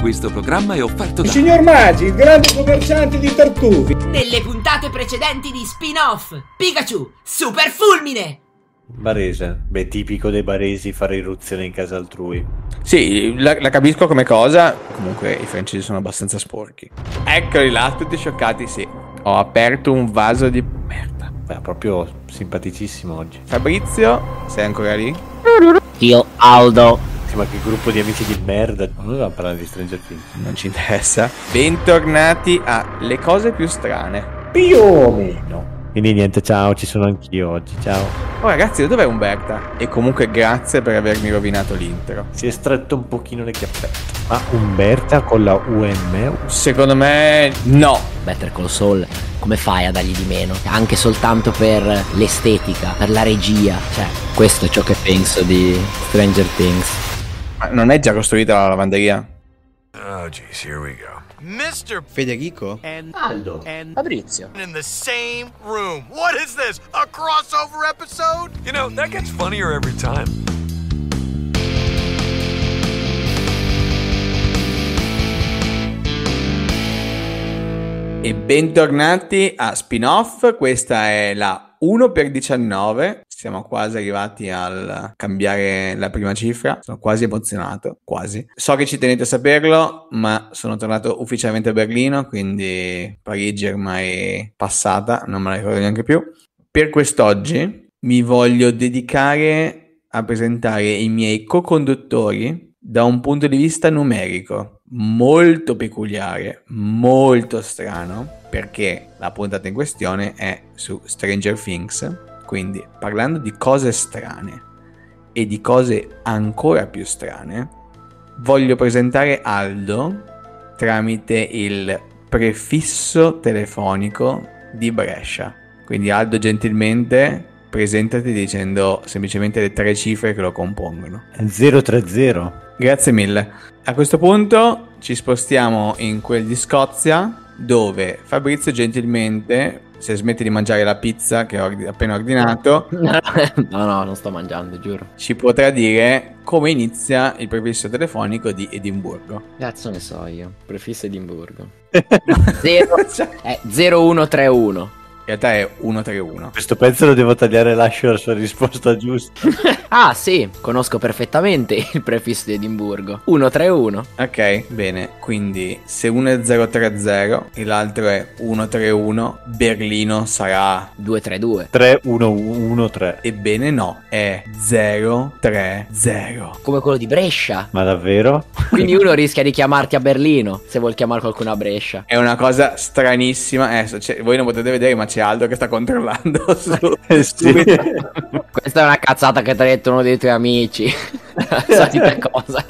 Questo programma è offerto da... Il signor Magi, il grande commerciante di tartufi. Nelle puntate precedenti di spin-off, Pikachu, Super Fulmine. Barese, beh, tipico dei baresi fare irruzione in casa altrui. Sì, la, la, capisco come cosa. Comunque, i francesi sono abbastanza sporchi. Eccoli là, tutti scioccati, sì. Ho aperto un vaso di merda. Beh, proprio simpaticissimo oggi. Fabrizio, sei ancora lì? Io, Aldo. Sì, ma che gruppo di amici di merda. Non dobbiamo parlare di Stranger Things. Non ci interessa. Bentornati a Le cose più strane. Più o meno. Quindi niente, ciao, ci sono anch'io oggi, ciao. Oh ragazzi, dov'è Umberta? E comunque grazie per avermi rovinato l'intro. Si è stretto un pochino le chiappette. Ma Umberta con la UM? Secondo me no. Better Call Saul, come fai a dargli di meno? Anche soltanto per l'estetica, per la regia. Cioè, questo è ciò che penso di Stranger Things. Ma non è già costruita la lavanderia? Oh, geez, here we go. Mr. Federico and Aldo and Fabrizio in the same room. What is this? A crossover episode? You know, that gets funnier every time. E bentornati a Spin-off, questa è la 1 per 19, siamo quasi arrivati al cambiare la prima cifra, sono quasi emozionato, quasi. So che ci tenete a saperlo, ma sono tornato ufficialmente a Berlino, quindi Parigi ormai passata, non me la ricordo neanche più. Per quest'oggi mi voglio dedicare a presentare i miei co-conduttori da un punto di vista numerico molto peculiare, molto strano, perché la puntata in questione è su Stranger Things, quindi parlando di cose strane e di cose ancora più strane, voglio presentare Aldo tramite il prefisso telefonico di Brescia. Quindi Aldo gentilmente presentati dicendo semplicemente le tre cifre che lo compongono. 030. Grazie mille. A questo punto ci spostiamo in quel di Scozia dove Fabrizio gentilmente se smetti di mangiare la pizza che ho appena ordinato, no, no, non sto mangiando, giuro. Ci potrà dire come inizia il prefisso telefonico di Edimburgo. Cazzo ne so io, prefisso Edimburgo. 0131. In realtà è 131. Questo pezzo lo devo tagliare e lascio la sua risposta giusta. ah, sì, conosco perfettamente il prefisso di Edimburgo. 131. Ok, bene. Quindi se uno è 030 e l'altro è 131, Berlino sarà 232. 3113. Ebbene no, è 030. Come quello di Brescia. Ma davvero? Quindi uno rischia di chiamarti a Berlino se vuol chiamare qualcuno a Brescia. È una cosa stranissima. Eh, cioè, voi non potete vedere, ma c'è c'è Aldo che sta controllando. Su... Eh, sì. Questa è una cazzata che ti ha detto uno dei tuoi amici. Solita cosa.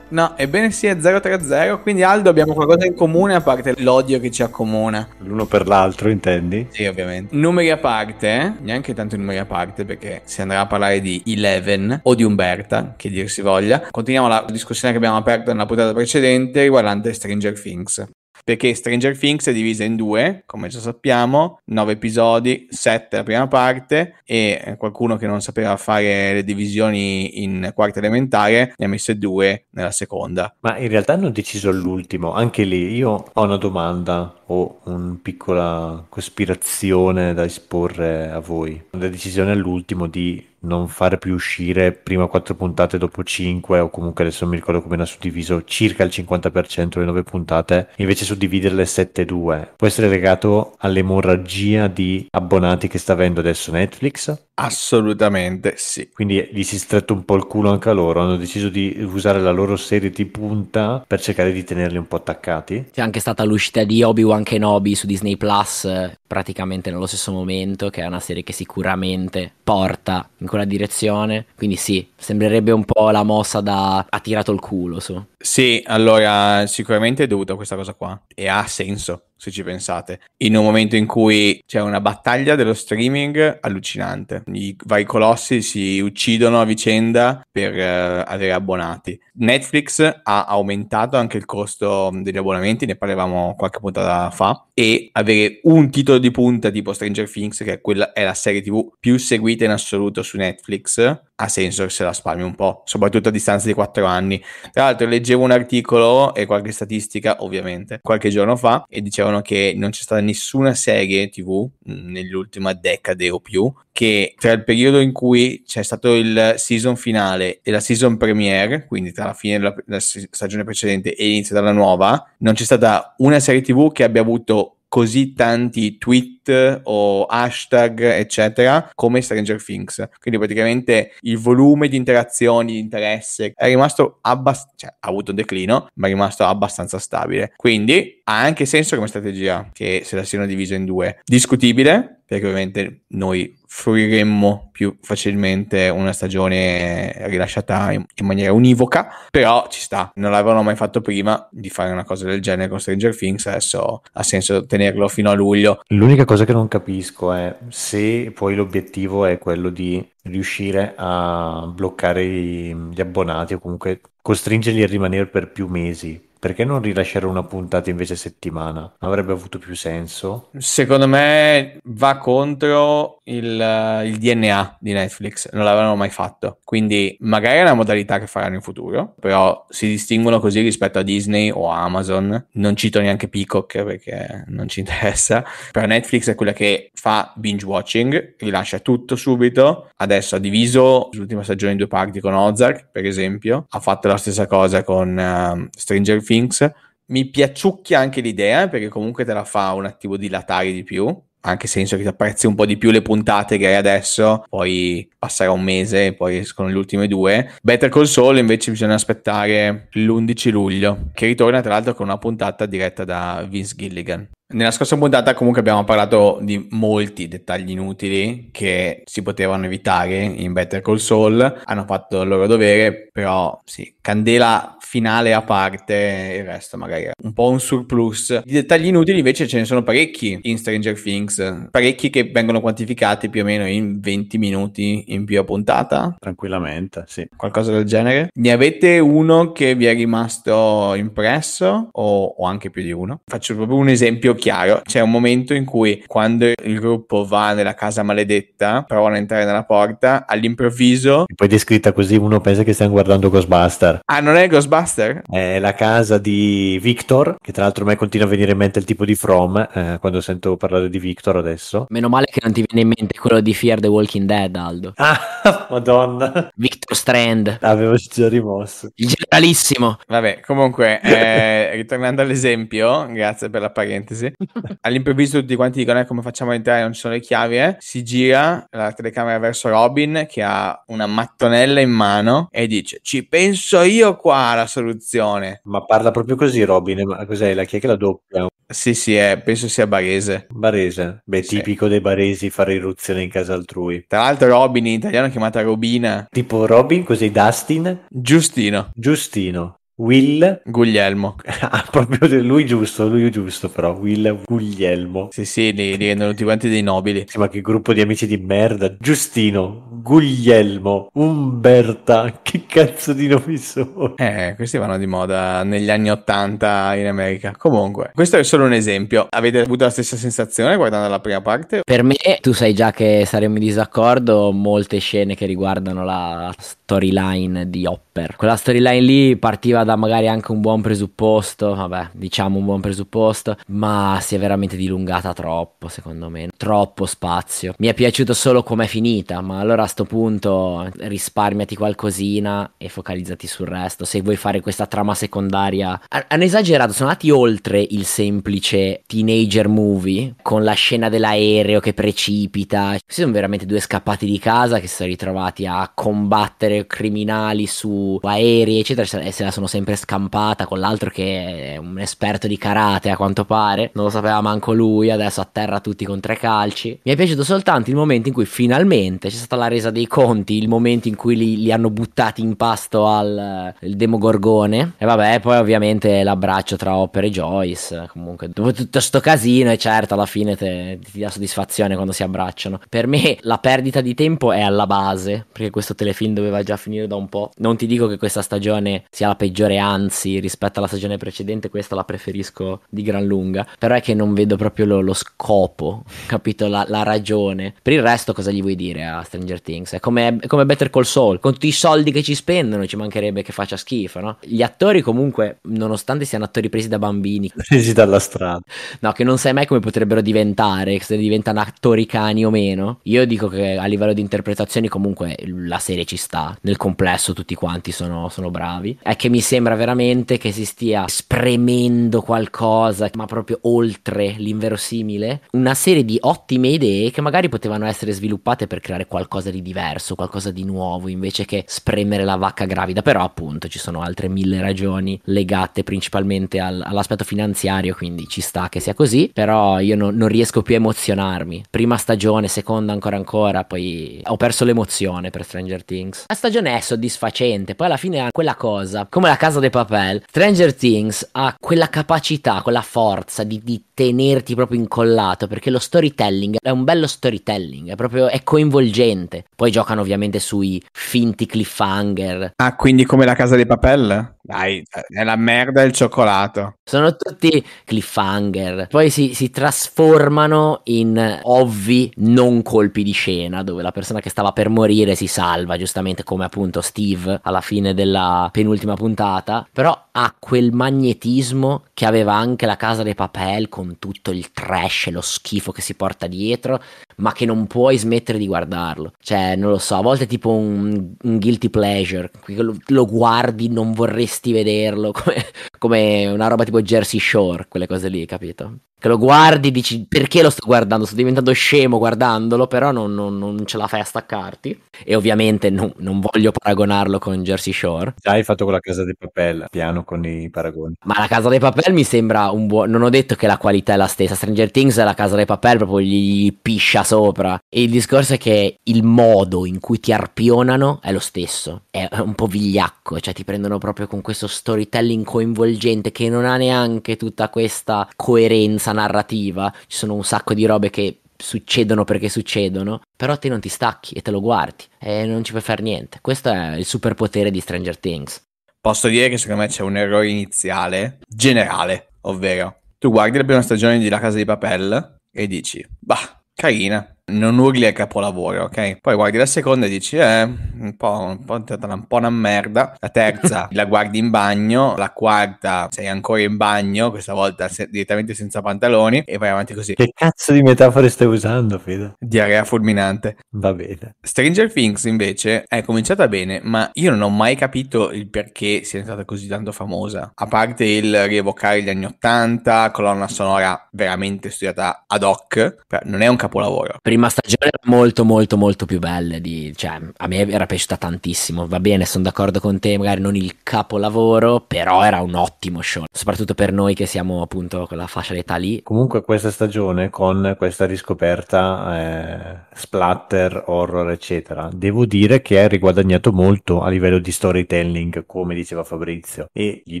no, ebbene sì, è 0-3-0. Quindi Aldo abbiamo qualcosa in comune a parte l'odio che ci accomuna. L'uno per l'altro, intendi? Sì, ovviamente. Numeri a parte, neanche tanto numeri a parte, perché si andrà a parlare di Eleven o di Umberta, che dir si voglia. Continuiamo la discussione che abbiamo aperto nella puntata precedente riguardante Stranger Things perché Stranger Things è divisa in due, come già sappiamo, nove episodi, sette la prima parte e qualcuno che non sapeva fare le divisioni in quarta elementare ne ha messe due nella seconda. Ma in realtà hanno deciso all'ultimo, anche lì io ho una domanda o una piccola cospirazione da esporre a voi. La decisione all'ultimo di non far più uscire prima 4 puntate dopo 5 o comunque adesso non mi ricordo come era suddiviso circa il 50% delle 9 puntate invece suddividerle 7-2 può essere legato all'emorragia di abbonati che sta avendo adesso Netflix Assolutamente sì. Quindi gli si è stretto un po' il culo anche a loro, hanno deciso di usare la loro serie di punta per cercare di tenerli un po' attaccati. C'è anche stata l'uscita di Obi-Wan Kenobi su Disney Plus praticamente nello stesso momento, che è una serie che sicuramente porta in quella direzione, quindi sì, sembrerebbe un po' la mossa da ha tirato il culo su. Sì, allora sicuramente è dovuta a questa cosa qua e ha senso se ci pensate, in un momento in cui c'è una battaglia dello streaming allucinante. I vari colossi si uccidono a vicenda per uh, avere abbonati. Netflix ha aumentato anche il costo degli abbonamenti, ne parlavamo qualche puntata fa, e avere un titolo di punta tipo Stranger Things, che è, quella, è la serie tv più seguita in assoluto su Netflix, ha senso se la spalmi un po', soprattutto a distanza di 4 anni. Tra l'altro leggevo un articolo e qualche statistica, ovviamente, qualche giorno fa, e dicevano che non c'è stata nessuna serie tv nell'ultima decade o più che tra il periodo in cui c'è stato il season finale e la season premiere, quindi tra alla fine della, della stagione precedente e inizio dalla nuova, non c'è stata una serie TV che abbia avuto così tanti tweet o hashtag, eccetera, come Stranger Things. Quindi praticamente il volume di interazioni, di interesse è rimasto abbastanza, cioè ha avuto un declino, ma è rimasto abbastanza stabile. Quindi ha anche senso come strategia che se la siano divisa in due. Discutibile, perché ovviamente noi fruiremmo più facilmente una stagione rilasciata in, in, maniera univoca, però ci sta, non l'avevano mai fatto prima di fare una cosa del genere con Stranger Things, adesso ha senso tenerlo fino a luglio. L'unica cosa che non capisco è se poi l'obiettivo è quello di riuscire a bloccare gli abbonati o comunque costringerli a rimanere per più mesi perché non rilasciare una puntata invece a settimana? Avrebbe avuto più senso? Secondo me va contro il, eh, il DNA di Netflix, non l'avevano mai fatto. Quindi magari è una modalità che faranno in futuro, però si distinguono così rispetto a Disney o Amazon. Non cito neanche Peacock perché non ci interessa. Però Netflix è quella che fa binge watching, rilascia tutto subito. Adesso ha diviso l'ultima stagione in due parti con Ozark, per esempio. Ha fatto la stessa cosa con uh, Stranger Things Things. Mi piaciucchia anche l'idea perché comunque te la fa un attivo dilatare di più anche senso che ti apprezzi un po' di più le puntate che hai adesso, poi passerà un mese e poi escono le ultime due. Better Call Saul invece bisogna aspettare l'11 luglio, che ritorna tra l'altro con una puntata diretta da Vince Gilligan. Nella scorsa puntata comunque abbiamo parlato di molti dettagli inutili che si potevano evitare in Better Call Saul, hanno fatto il loro dovere, però sì, candela finale a parte, il resto magari è un po' un surplus. Di dettagli inutili invece ce ne sono parecchi in Stranger Things, parecchi che vengono quantificati più o meno in 20 minuti in più a puntata. Tranquillamente, sì. Qualcosa del genere. Ne avete uno che vi è rimasto impresso o, o anche più di uno? Faccio proprio un esempio chiaro, c'è un momento in cui quando il gruppo va nella casa maledetta, provano ad entrare nella porta, all'improvviso... E poi descritta così uno pensa che stiamo guardando Ghostbuster. Ah, non è Ghostbuster? È la casa di Victor, che tra l'altro a me continua a venire in mente il tipo di From, eh, quando sento parlare di Victor adesso. Meno male che non ti viene in mente quello di Fear the Walking Dead, Aldo. Ah, madonna. Victor Strand. Avevo già rimosso. Il generalissimo. Vabbè, comunque, eh, ritornando all'esempio, grazie per la parentesi, mesi. All'improvviso tutti quanti dicono eh, come facciamo ad entrare, non ci sono le chiavi, eh. Si gira la telecamera verso Robin che ha una mattonella in mano e dice ci penso io qua alla soluzione. Ma parla proprio così Robin, ma cos'è la chi è che la doppia? Sì, sì, è, eh, penso sia barese. Barese, beh, sì. tipico dei baresi fare irruzione in casa altrui. Tra l'altro Robin in italiano è chiamata Robina. Tipo Robin, così Dustin? Giustino. Giustino. Will Guglielmo. Ah, proprio lui giusto, lui giusto però, Will Guglielmo. Sì, sì, li rendono tutti quanti dei nobili. Sì, ma che gruppo di amici di merda. Giustino, Guglielmo, Umberta, che cazzo di nomi sono? Eh, questi vanno di moda negli anni Ottanta in America. Comunque, questo è solo un esempio. Avete avuto la stessa sensazione guardando la prima parte? Per me, tu sai già che saremmo in disaccordo, molte scene che riguardano la storyline di Hopper. Quella storyline lì partiva da magari anche un buon presupposto, vabbè, diciamo un buon presupposto, ma si è veramente dilungata troppo, secondo me, troppo spazio. Mi è piaciuto solo com'è finita, ma allora a sto punto risparmiati qualcosina e focalizzati sul resto. Se vuoi fare questa trama secondaria, hanno esagerato, sono andati oltre il semplice teenager movie con la scena dell'aereo che precipita. Questi sono veramente due scappati di casa che si sono ritrovati a combattere criminali su aerei, eccetera, e se la sono sempre sempre scampata con l'altro che è un esperto di karate a quanto pare, non lo sapeva manco lui, adesso atterra tutti con tre calci. Mi è piaciuto soltanto il momento in cui finalmente c'è stata la resa dei conti, il momento in cui li, li hanno buttati in pasto al eh, demogorgone e vabbè poi ovviamente l'abbraccio tra Hopper e Joyce, comunque dopo tutto sto casino e certo alla fine te, ti dà soddisfazione quando si abbracciano. Per me la perdita di tempo è alla base, perché questo telefilm doveva già finire da un po'. Non ti dico che questa stagione sia la peggiore migliore, anzi rispetto alla stagione precedente questa la preferisco di gran lunga, però è che non vedo proprio lo, lo scopo, capito, la, la, ragione. Per il resto cosa gli vuoi dire a Stranger Things? È come, è come Better Call Saul, con tutti i soldi che ci spendono ci mancherebbe che faccia schifo, no? Gli attori comunque, nonostante siano attori presi da bambini, presi dalla strada, no, che non sai mai come potrebbero diventare, se diventano attori cani o meno, io dico che a livello di interpretazioni comunque la serie ci sta, nel complesso tutti quanti sono, sono bravi, è che mi sembra sembra veramente che si stia spremendo qualcosa, ma proprio oltre l'inverosimile, una serie di ottime idee che magari potevano essere sviluppate per creare qualcosa di diverso, qualcosa di nuovo, invece che spremere la vacca gravida, però appunto ci sono altre mille ragioni legate principalmente al, all'aspetto finanziario, quindi ci sta che sia così, però io no, non riesco più a emozionarmi. Prima stagione, seconda ancora ancora, poi ho perso l'emozione per Stranger Things. La stagione è soddisfacente, poi alla fine quella cosa, come la Casa dei Papel, Stranger Things ha quella capacità, quella forza di, di tenerti proprio incollato perché lo storytelling è un bello storytelling, è proprio è coinvolgente. Poi giocano ovviamente sui finti cliffhanger. Ah, quindi come la Casa dei Papel? Dai, è la merda il cioccolato. Sono tutti cliffhanger. Poi si, si, trasformano in ovvi non colpi di scena, dove la persona che stava per morire si salva, giustamente come appunto Steve alla fine della penultima puntata sfigata, però ha quel magnetismo che aveva anche la casa dei papel con tutto il trash e lo schifo che si porta dietro, ma che non puoi smettere di guardarlo. Cioè, non lo so, a volte è tipo un, un guilty pleasure, lo, lo, guardi, non vorresti vederlo, come, come una roba tipo Jersey Shore, quelle cose lì, capito? Che lo guardi, dici perché lo sto guardando? Sto diventando scemo guardandolo, però non, non, non ce la fai a staccarti. E ovviamente no, non voglio paragonarlo con Jersey Shore. Già hai fatto con la casa dei Papel, piano con i paragoni. Ma la Casa dei Papel mi sembra un buon... Non ho detto che la qualità è la stessa, Stranger Things è la Casa dei Papel proprio gli piscia sopra. E il discorso è che il modo in cui ti arpionano è lo stesso, è un po' vigliacco, cioè ti prendono proprio con questo storytelling coinvolgente che non ha neanche tutta questa coerenza narrativa. Ci sono un sacco di robe che succedono perché succedono, però te non ti stacchi e te lo guardi e non ci puoi fare niente. Questo è il superpotere di Stranger Things posso dire che secondo me c'è un errore iniziale generale, ovvero tu guardi la prima stagione di La Casa di Papel e dici, bah, carina, non urli al capolavoro, ok? Poi guardi la seconda e dici, eh, un po', un po', un po una merda. La terza la guardi in bagno, la quarta sei ancora in bagno, questa volta se- direttamente senza pantaloni e vai avanti così. Che cazzo di metafore stai usando, Fede? Diarrea fulminante. Va bene. Stranger Things invece è cominciata bene, ma io non ho mai capito il perché sia stata così tanto famosa. A parte il rievocare gli anni Ottanta, colonna sonora veramente studiata ad hoc, non è un capolavoro. Prima prima stagione era molto molto molto più bella di, cioè, a me era piaciuta tantissimo va bene sono d'accordo con te magari non il capolavoro però era un ottimo show soprattutto per noi che siamo appunto con la fascia d'età lì comunque questa stagione con questa riscoperta eh, splatter horror eccetera devo dire che ha riguadagnato molto a livello di storytelling come diceva Fabrizio e gli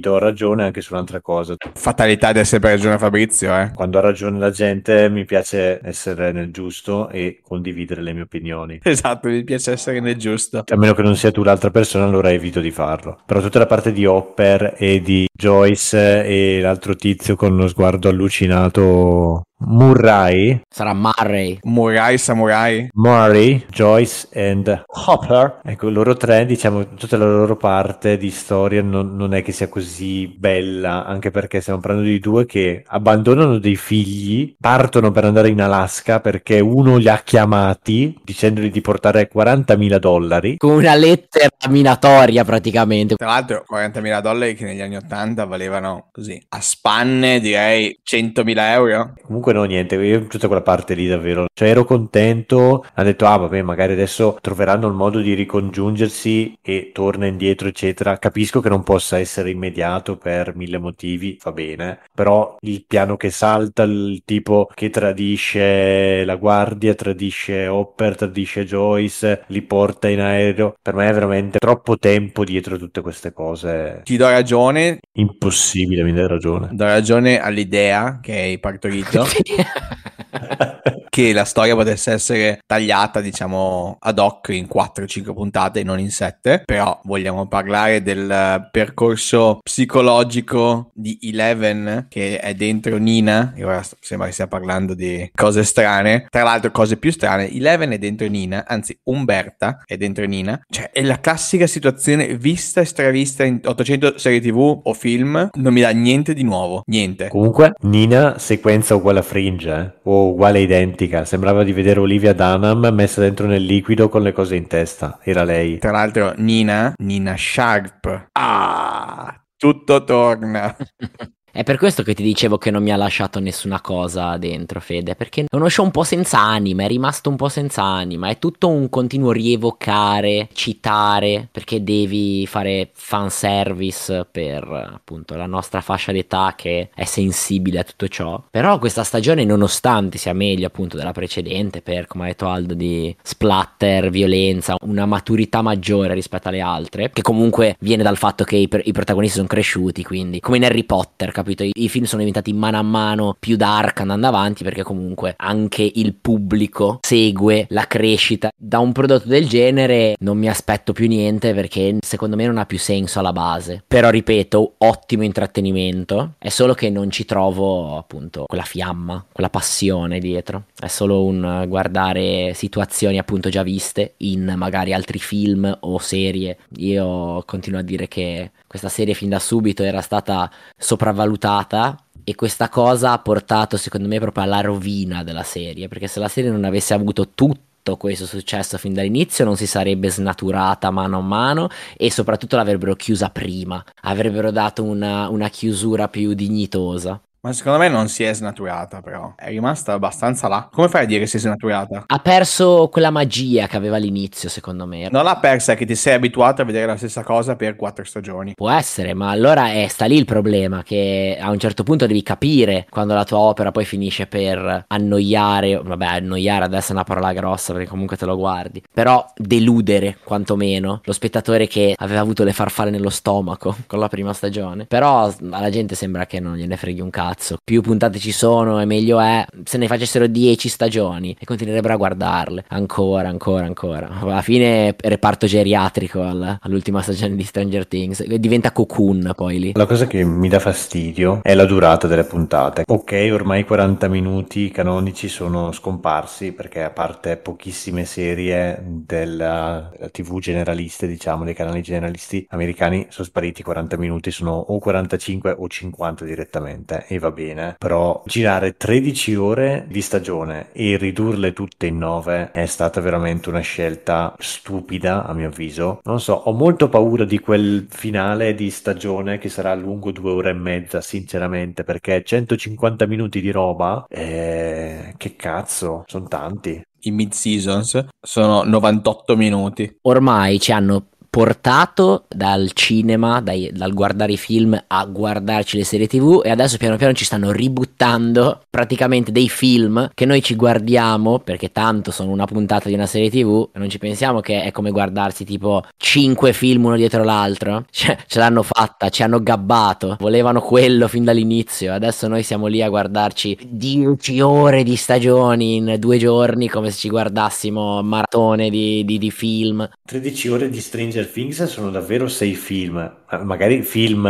do ragione anche su un'altra cosa fatalità di essere per ragione Fabrizio eh. quando ha ragione la gente mi piace essere nel giusto e condividere le mie opinioni. Esatto, mi piace essere nel giusto. A meno che non sia tu l'altra persona, allora evito di farlo. Però tutta la parte di Hopper e di Joyce e l'altro tizio con lo sguardo allucinato Murray. Sarà Murray. Murray, Samurai. Murray, Joyce and Hopper. Ecco, loro tre, diciamo, tutta la loro parte di storia non, non, è che sia così bella, anche perché stiamo parlando di due che abbandonano dei figli, partono per andare in Alaska perché uno li ha chiamati dicendogli di portare 40.000 dollari. Con una lettera minatoria praticamente. Tra l'altro 40.000 dollari che negli anni 80 valevano così, a spanne direi 100.000 euro. Comunque comunque no niente io tutta quella parte lì davvero cioè ero contento ha detto ah vabbè magari adesso troveranno il modo di ricongiungersi e torna indietro eccetera capisco che non possa essere immediato per mille motivi va bene però il piano che salta il tipo che tradisce la guardia tradisce Hopper tradisce Joyce li porta in aereo per me è veramente troppo tempo dietro tutte queste cose ti do ragione impossibile mi dai ragione do ragione all'idea che hai partorito yeah. che la storia potesse essere tagliata, diciamo, ad hoc in 4-5 puntate e non in 7, però vogliamo parlare del percorso psicologico di Eleven che è dentro Nina, e ora sembra che stia parlando di cose strane, tra l'altro cose più strane, Eleven è dentro Nina, anzi Umberta è dentro Nina, cioè è la classica situazione vista e stravista in 800 serie tv o film, non mi dà niente di nuovo, niente. Comunque Nina sequenza uguale a Fringe eh? o uguale identica identica. Sembrava di vedere Olivia Dunham messa dentro nel liquido con le cose in testa. Era lei. Tra l'altro, Nina, Nina Sharp. Ah, tutto torna. È per questo che ti dicevo che non mi ha lasciato nessuna cosa dentro, Fede, perché è uno show un po' senza anima, è rimasto un po' senza anima, è tutto un continuo rievocare, citare, perché devi fare fanservice per appunto la nostra fascia d'età che è sensibile a tutto ciò. Però questa stagione, nonostante sia meglio appunto della precedente, per come ha detto Aldo, di splatter, violenza, una maturità maggiore rispetto alle altre, che comunque viene dal fatto che i, pr- i protagonisti sono cresciuti, quindi come in Harry Potter, capito? capito? I, I, film sono diventati mano a mano più dark andando avanti perché comunque anche il pubblico segue la crescita. Da un prodotto del genere non mi aspetto più niente perché secondo me non ha più senso alla base. Però ripeto, ottimo intrattenimento, è solo che non ci trovo appunto quella fiamma, quella passione dietro. È solo un guardare situazioni appunto già viste in magari altri film o serie. Io continuo a dire che questa serie fin da subito era stata sopravvalutata e questa cosa ha portato secondo me proprio alla rovina della serie, perché se la serie non avesse avuto tutto questo successo fin dall'inizio non si sarebbe snaturata mano a mano e soprattutto l'avrebbero chiusa prima, avrebbero dato una, una chiusura più dignitosa. Ma secondo me non si è snaturata, però. È rimasta abbastanza là. Come fai a dire che si è snaturata? Ha perso quella magia che aveva all'inizio, secondo me. Non l'ha persa, è che ti sei abituato a vedere la stessa cosa per quattro stagioni. Può essere, ma allora è, sta lì il problema, che a un certo punto devi capire quando la tua opera poi finisce per annoiare, vabbè, annoiare adesso è una parola grossa perché comunque te lo guardi, però deludere quantomeno lo spettatore che aveva avuto le farfalle nello stomaco con la prima stagione. Però alla gente sembra che non gliene freghi un cazzo cazzo, più puntate ci sono e meglio è, se ne facessero 10 stagioni e continuerebbero a guardarle ancora, ancora, ancora. Alla fine reparto geriatrico alla, all'ultima stagione di Stranger Things, diventa cocoon poi lì. La cosa che mi dà fastidio è la durata delle puntate. Ok, ormai 40 minuti canonici sono scomparsi perché a parte pochissime serie della TV generalista, diciamo, dei canali generalisti americani, sono spariti 40 minuti, sono o 45 o 50 direttamente. E e va bene, però girare 13 ore di stagione e ridurle tutte in 9 è stata veramente una scelta stupida a mio avviso. Non so, ho molto paura di quel finale di stagione che sarà lungo due ore e mezza, sinceramente, perché 150 minuti di roba, eh, che cazzo, sono tanti. I mid seasons sono 98 minuti. Ormai ci hanno portato dal cinema, dai, dal guardare i film a guardarci le serie tv e adesso piano piano ci stanno ributtando praticamente dei film che noi ci guardiamo perché tanto sono una puntata di una serie tv e non ci pensiamo che è come guardarsi tipo 5 film uno dietro l'altro, cioè, ce l'hanno fatta, ci hanno gabbato, volevano quello fin dall'inizio, adesso noi siamo lì a guardarci 10 ore di stagioni in due giorni come se ci guardassimo maratone di, di, di film. 13 ore di Stranger Stranger Things sono davvero sei film, magari film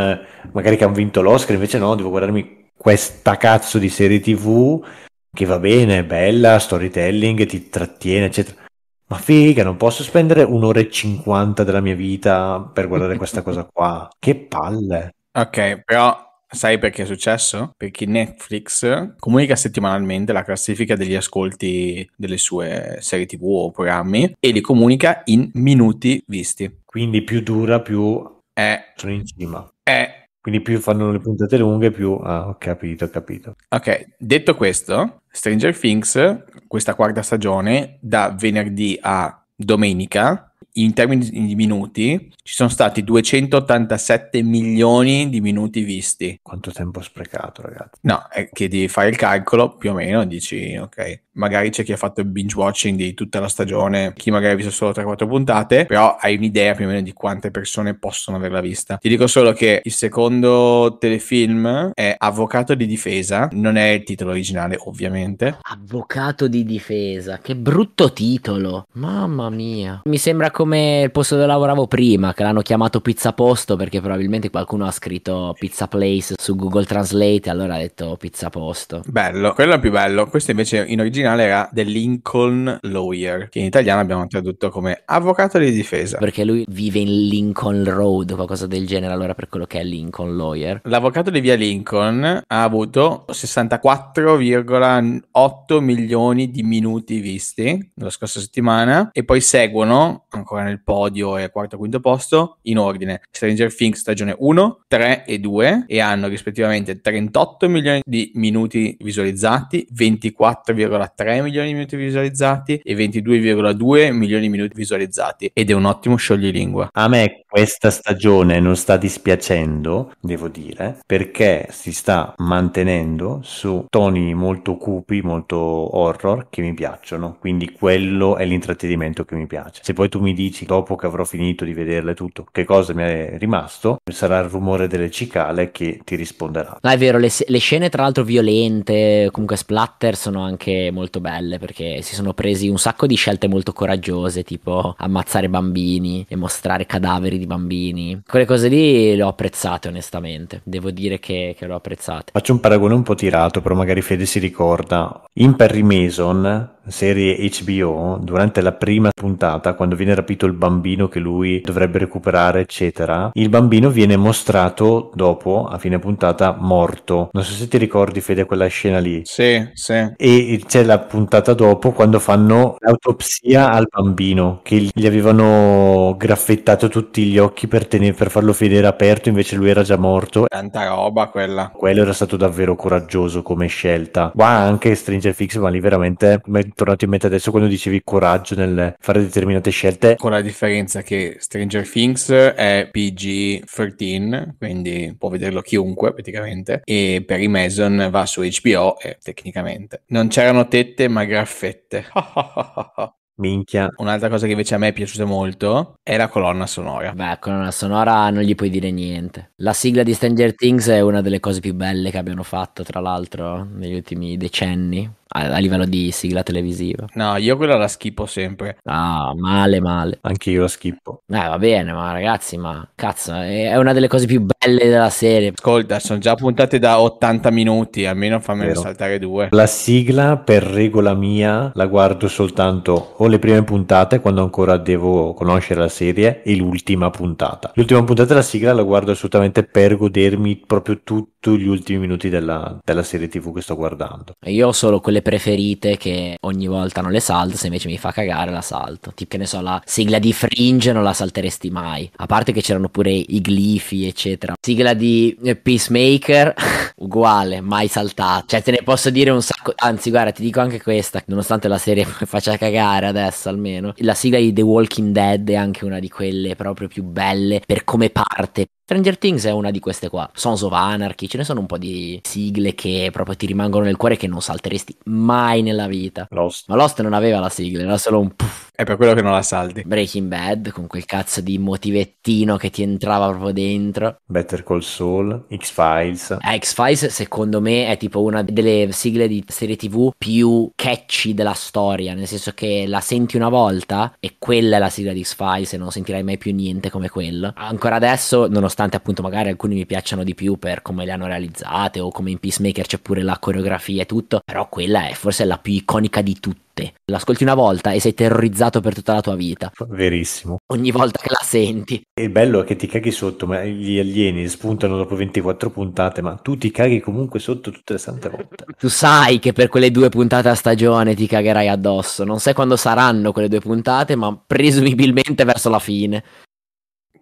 magari che hanno vinto l'Oscar, invece no, devo guardarmi questa cazzo di serie tv che va bene, è bella, storytelling, ti trattiene, eccetera. Ma figa, non posso spendere un'ora e cinquanta della mia vita per guardare questa cosa qua. Che palle. Ok, però Sai perché è successo? Perché Netflix comunica settimanalmente la classifica degli ascolti delle sue serie TV o programmi e li comunica in minuti visti. Quindi più dura, più è... Eh. sono in cima. È... Eh. Quindi più fanno le puntate lunghe, più... Ah, ho capito, ho capito. Ok, detto questo, Stranger Things, questa quarta stagione, da venerdì a domenica, in termini di minuti ci sono stati 287 milioni di minuti visti. Quanto tempo sprecato, ragazzi? No, è che devi fare il calcolo più o meno, dici ok, magari c'è chi ha fatto il binge watching di tutta la stagione, chi magari ha visto solo 3-4 puntate, però hai un'idea più o meno di quante persone possono averla vista. Ti dico solo che il secondo telefilm è Avvocato di difesa, non è il titolo originale ovviamente. Avvocato di difesa, che brutto titolo, mamma mia. Mi sembra come come il posto dove lavoravo prima, che l'hanno chiamato Pizza Posto perché probabilmente qualcuno ha scritto Pizza Place su Google Translate e allora ha detto Pizza Posto. Bello, quello è più bello. Questo invece in originale era The Lincoln Lawyer, che in italiano abbiamo tradotto come avvocato di difesa. Perché lui vive in Lincoln Road, qualcosa del genere, allora per quello che è Lincoln Lawyer. L'avvocato di via Lincoln ha avuto 64,8 milioni di minuti visti la scorsa settimana e poi seguono ancora ancora nel podio e quarto e quinto posto, in ordine Stranger Things stagione 1, 3 e 2 e hanno rispettivamente 38 milioni di minuti visualizzati, 24,3 milioni di minuti visualizzati e 22,2 milioni di minuti visualizzati ed è un ottimo scioglilingua. A me questa stagione non sta dispiacendo, devo dire, perché si sta mantenendo su toni molto cupi, molto horror che mi piacciono, quindi quello è l'intrattenimento che mi piace. Se poi tu mi dici dici dopo che avrò finito di vederle tutto che cosa mi è rimasto, sarà il rumore delle cicale che ti risponderà. No, è vero, le, le scene tra l'altro violente, comunque splatter, sono anche molto belle perché si sono presi un sacco di scelte molto coraggiose, tipo ammazzare bambini e mostrare cadaveri di bambini. Quelle cose lì le ho apprezzate onestamente, devo dire che, che le ho apprezzate. Faccio un paragone un po' tirato, però magari Fede si ricorda. In Perry Mason serie HBO, durante la prima puntata, quando viene rapito il bambino che lui dovrebbe recuperare, eccetera, il bambino viene mostrato dopo, a fine puntata, morto. Non so se ti ricordi, Fede, quella scena lì. Sì, sì. E c'è la puntata dopo quando fanno l'autopsia al bambino, che gli avevano graffettato tutti gli occhi per, tenere, per farlo federe aperto, invece lui era già morto. Tanta roba quella. Quello era stato davvero coraggioso come scelta. Qua anche Stranger Fix, ma lì veramente tornato in mente adesso quando dicevi coraggio nel fare determinate scelte. Con la differenza che Stranger Things è PG-13, quindi può vederlo chiunque praticamente, e per i Mason va su HBO e eh, tecnicamente. Non c'erano tette ma graffette. Minchia. Un'altra cosa che invece a me è piaciuta molto è la colonna sonora. Beh, colonna sonora non gli puoi dire niente. La sigla di Stranger Things è una delle cose più belle che abbiano fatto, tra l'altro, negli ultimi decenni a, a, livello di sigla televisiva. No, io quella la schippo sempre. Ah, male, male. Anche io la schippo. Eh, va bene, ma ragazzi, ma cazzo, è una delle cose più belle della serie. Ascolta, sono già puntate da 80 minuti, almeno fammene Vero. saltare due. La sigla, per regola mia, la guardo soltanto o le prime puntate, quando ancora devo conoscere la serie, e l'ultima puntata. L'ultima puntata della sigla la guardo assolutamente per godermi proprio tutto tutti gli ultimi minuti della, della, serie TV che sto guardando. Io ho solo quelle preferite che ogni volta non le salto, se invece mi fa cagare la salto. Tipo che ne so, la sigla di Fringe non la salteresti mai. A parte che c'erano pure i glifi, eccetera. Sigla di Peacemaker, uguale, mai saltata. Cioè, te ne posso dire un sacco. Anzi, guarda, ti dico anche questa, nonostante la serie faccia cagare adesso almeno. La sigla di The Walking Dead è anche una di quelle proprio più belle per come parte, Stranger Things è una di queste qua. Sons of Anarchy, ce ne sono un po' di sigle che proprio ti rimangono nel cuore che non salteresti mai nella vita. Lost. Ma Lost non aveva la sigla, era solo un puff è per quello che non la saldi. Breaking Bad con quel cazzo di motivettino che ti entrava proprio dentro. Better Call Saul, X-Files. Eh, X-Files secondo me è tipo una delle sigle di serie tv più catchy della storia, nel senso che la senti una volta e quella è la sigla di X-Files e non sentirai mai più niente come quella. Ancora adesso, nonostante appunto magari alcuni mi piacciono di più per come le hanno realizzate o come in Peacemaker c'è pure la coreografia e tutto, però quella è forse la più iconica di tutte notte. L'ascolti una volta e sei terrorizzato per tutta la tua vita. Verissimo. Ogni volta che la senti. E bello è che ti caghi sotto, ma gli alieni spuntano dopo 24 puntate, ma tu ti caghi comunque sotto tutte le sante volte. tu sai che per quelle due puntate a stagione ti cagherai addosso. Non sai quando saranno quelle due puntate, ma presumibilmente verso la fine.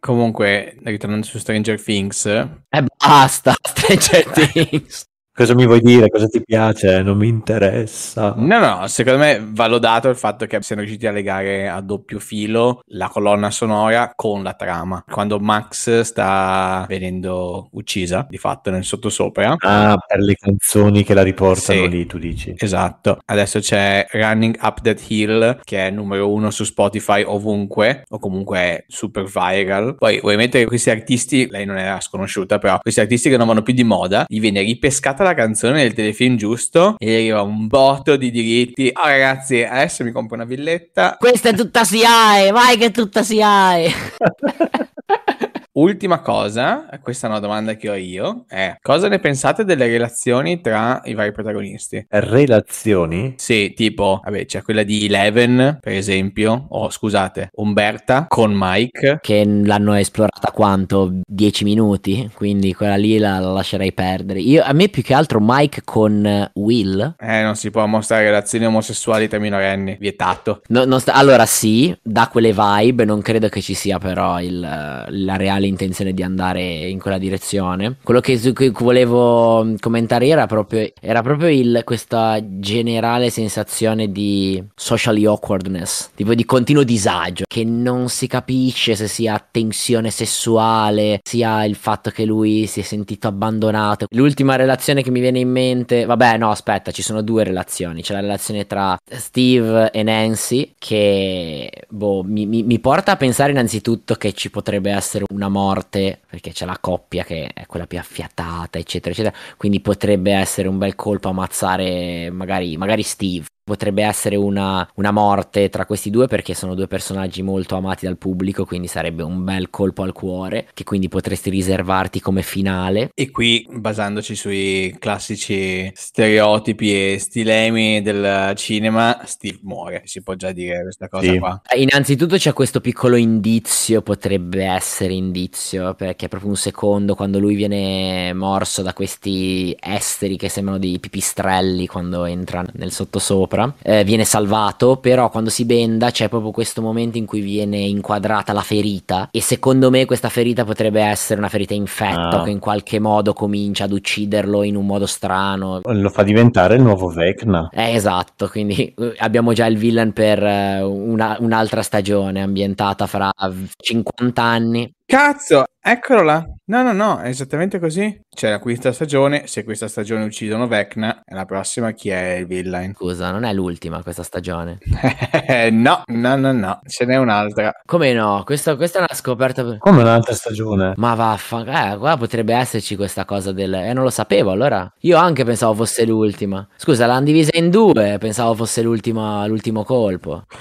Comunque, ritornando su Stranger Things. E eh, basta, Stranger Things. Cosa mi vuoi dire? Cosa ti piace? Non mi interessa. No, no, secondo me va lodato il fatto che siano riusciti a legare a doppio filo la colonna sonora con la trama. Quando Max sta venendo uccisa, di fatto, nel sottosopra. Ah, per le canzoni che la riportano sì, lì, tu dici. Esatto. Adesso c'è Running Up That Hill, che è numero uno su Spotify ovunque, o comunque è super viral. Poi, ovviamente, questi artisti, lei non era sconosciuta, però questi artisti che non vanno più di moda, gli viene ripescata la canzone del telefilm giusto e arriva un botto di diritti. Oh, ragazzi, adesso mi compro una villetta. Questa è tutta SIAE, vai che tutta SIAE. Ultima cosa, questa è una domanda che ho io, è cosa ne pensate delle relazioni tra i vari protagonisti? Relazioni? Sì, tipo, vabbè, c'è quella di Eleven, per esempio, o oh, scusate, Umberta con Mike. Che l'hanno esplorata quanto? 10 minuti? Quindi quella lì la, la lascerei perdere. Io, a me più che altro Mike con eh, Will. Eh, non si può mostrare relazioni omosessuali tra minorenni, vietato. No, sta- allora sì, da quelle vibe, non credo che ci sia però il, eh, la reale l'intenzione di andare in quella direzione. Quello che, su cui volevo mm, commentare era proprio, era proprio il, questa generale sensazione di socially awkwardness, tipo di continuo disagio, che non si capisce se sia tensione sessuale, sia il fatto che lui si è sentito abbandonato. L'ultima relazione che mi viene in mente, vabbè no aspetta, ci sono due relazioni, c'è la relazione tra Steve e Nancy che boh, mi, mi, mi porta a pensare innanzitutto che ci potrebbe essere una morte, perché c'è la coppia che è quella più affiatata, eccetera, eccetera. Quindi potrebbe essere un bel colpo ammazzare magari, magari Steve, potrebbe essere una, una, morte tra questi due perché sono due personaggi molto amati dal pubblico, quindi sarebbe un bel colpo al cuore che quindi potresti riservarti come finale. E qui, basandoci sui classici stereotipi e stilemi del cinema, Steve muore, si può già dire questa cosa sì. qua. Innanzitutto c'è questo piccolo indizio, potrebbe essere indizio, perché è proprio un secondo quando lui viene morso da questi esteri che sembrano dei pipistrelli quando entra nel sottosopra sopra, eh, viene salvato, però quando si benda c'è proprio questo momento in cui viene inquadrata la ferita e secondo me questa ferita potrebbe essere una ferita infetta ah. che in qualche modo comincia ad ucciderlo in un modo strano. Lo fa diventare il nuovo Vecna. Eh, esatto, quindi eh, abbiamo già il villain per eh, una, un'altra stagione ambientata fra 50 anni. Cazzo, eccolo là. No, no, no, è esattamente così. C'è la quinta stagione, se questa stagione uccidono Vecna, la prossima chi è il villain? Scusa, non è l'ultima questa stagione. no, no, no, no, ce n'è un'altra. Come no? Questo, questa è una scoperta. Come un'altra stagione? Ma vaffanculo, eh, qua potrebbe esserci questa cosa del... Eh, non lo sapevo allora. Io anche pensavo fosse l'ultima. Scusa, l'hanno divisa in due, pensavo fosse l'ultimo colpo.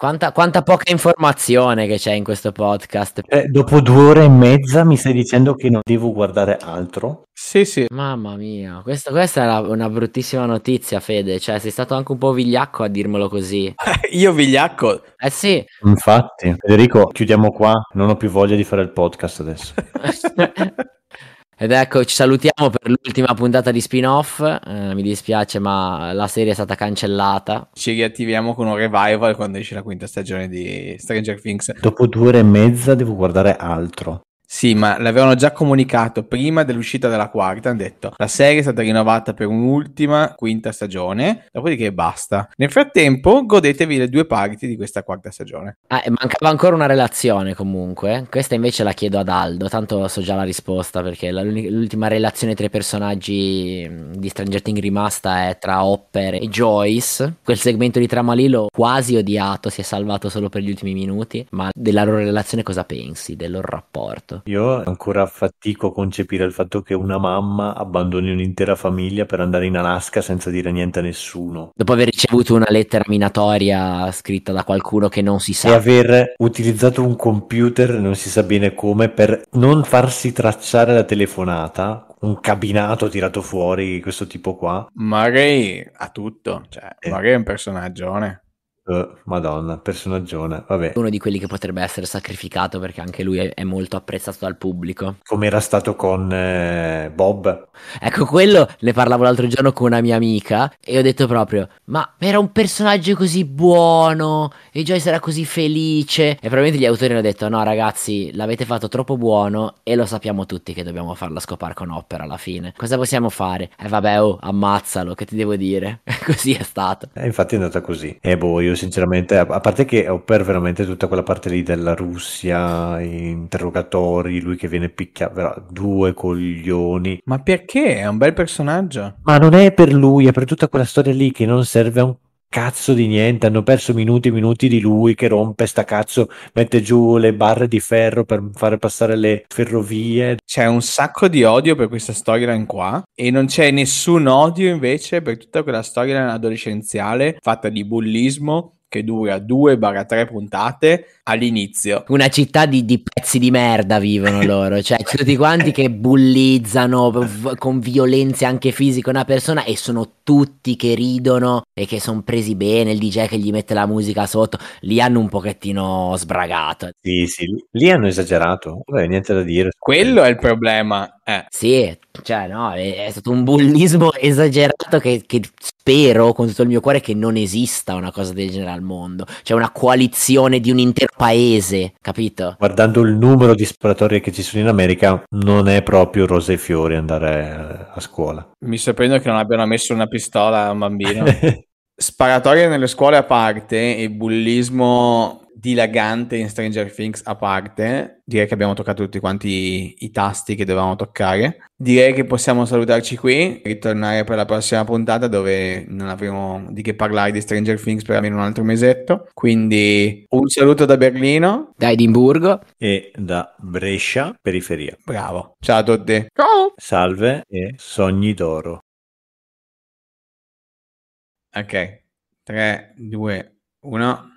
Quanta, quanta, poca informazione che c'è in questo podcast. Eh, dopo due ore e mezza mi stai dicendo che non devo guardare altro? Sì, sì. Mamma mia, questa, questa era una bruttissima notizia, Fede. Cioè, sei stato anche un po' vigliacco a dirmelo così. Io vigliacco? Eh sì. Infatti. Federico, chiudiamo qua. Non ho più voglia di fare il podcast adesso. Ed ecco, ci salutiamo per l'ultima puntata di spin-off. Eh, mi dispiace, ma la serie è stata cancellata. Ci riattiviamo con un revival quando esce la quinta stagione di Stranger Things. Dopo due ore e mezza devo guardare altro. Sì, ma l'avevano già comunicato prima dell'uscita della quarta. Hanno detto la serie è stata rinnovata per un'ultima quinta stagione, dopodiché basta. Nel frattempo, godetevi le due parti di questa quarta stagione. Ah, mancava ancora una relazione comunque. Questa invece la chiedo ad Aldo, tanto so già la risposta perché la, l'ultima relazione tra i personaggi mm, di Stranger Things rimasta è tra Hopper e Joyce. Quel segmento di trama lì l'ho quasi odiato, si è salvato solo per gli ultimi minuti. Ma della loro relazione cosa pensi, del loro rapporto? Io ancora fatico a concepire il fatto che una mamma abbandoni un'intera famiglia per andare in Alaska senza dire niente a nessuno. Dopo aver ricevuto una lettera minatoria scritta da qualcuno che non si sa. E aver utilizzato un computer, non si sa bene come, per non farsi tracciare la telefonata un cabinato tirato fuori, questo tipo qua. Magari ha tutto, cioè, eh. Murray è un personaggio. Eh. Eh, madonna, personaggione, vabbè. Uno di quelli che potrebbe essere sacrificato perché anche lui è, molto apprezzato dal pubblico. Come era stato con eh, Bob. Ecco, quello ne parlavo l'altro giorno con una mia amica e ho detto proprio, ma era un personaggio così buono e Joyce era così felice. E probabilmente gli autori hanno detto, no ragazzi, l'avete fatto troppo buono e lo sappiamo tutti che dobbiamo farla scopare con Opera alla fine. Cosa possiamo fare? Eh vabbè, oh, ammazzalo, che ti devo dire? così è stato. E eh, infatti è andata così. E boh, io sinceramente, a parte che ho per veramente tutta quella parte lì della Russia, interrogatori, lui che viene picchiato, due coglioni. Ma perché? È un bel personaggio. Ma non è per lui, è per tutta quella storia lì che non serve a un cazzo di niente, hanno perso minuti e minuti di lui che rompe sta cazzo, mette giù le barre di ferro per fare passare le ferrovie. C'è un sacco di odio per questa storyline qua e non c'è nessun odio invece per tutta quella storyline adolescenziale fatta di bullismo che dura 2-3 puntate all'inizio. Una città di, di, pezzi di merda vivono loro, cioè tutti quanti che bullizzano v- con violenze anche fisiche una persona e sono tutti che ridono e che sono presi bene, il DJ che gli mette la musica sotto, li hanno un pochettino sbragato. Sì, sì, lì hanno esagerato, Beh, niente da dire. Quello è il problema. Eh. Sì, cioè no, è, è stato un bullismo esagerato che, che spero con tutto il mio cuore che non esista una cosa del genere al mondo, cioè una coalizione di un intero paese, capito? Guardando il numero di sparatori che ci sono in America, non è proprio rose e fiori andare a scuola. Mi sorprende che non abbiano messo una pistola a un bambino. Sparatorie nelle scuole a parte e bullismo dilagante in Stranger Things a parte, direi che abbiamo toccato tutti quanti i, i tasti che dovevamo toccare. Direi che possiamo salutarci qui, ritornare per la prossima puntata dove non avremo di che parlare di Stranger Things per almeno un altro mesetto. Quindi un saluto da Berlino, da Edimburgo e da Brescia, periferia. Bravo. Ciao a tutti. Ciao. Salve e sogni d'oro. Ok, 3, 2, 1.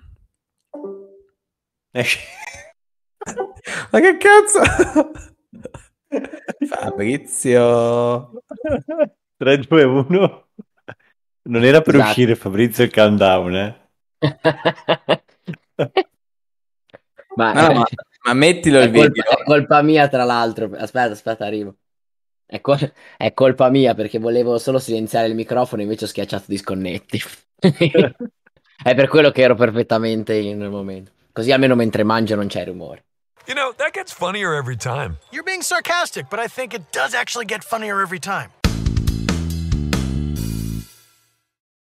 Ma che cazzo? Fabrizio 3, 2, 1 Non era per esatto. uscire Fabrizio il countdown eh? ma, no, ma, ma, mettilo il colpa, video È colpa mia tra l'altro Aspetta, aspetta, arrivo è, col- è colpa mia perché volevo solo silenziare il microfono invece ho schiacciato disconnetti è per quello che ero perfettamente in nel momento Così almeno mentre mangio non c'è rumore. You know, that gets funnier every time. You're being sarcastic, but I think it does actually get funnier every time.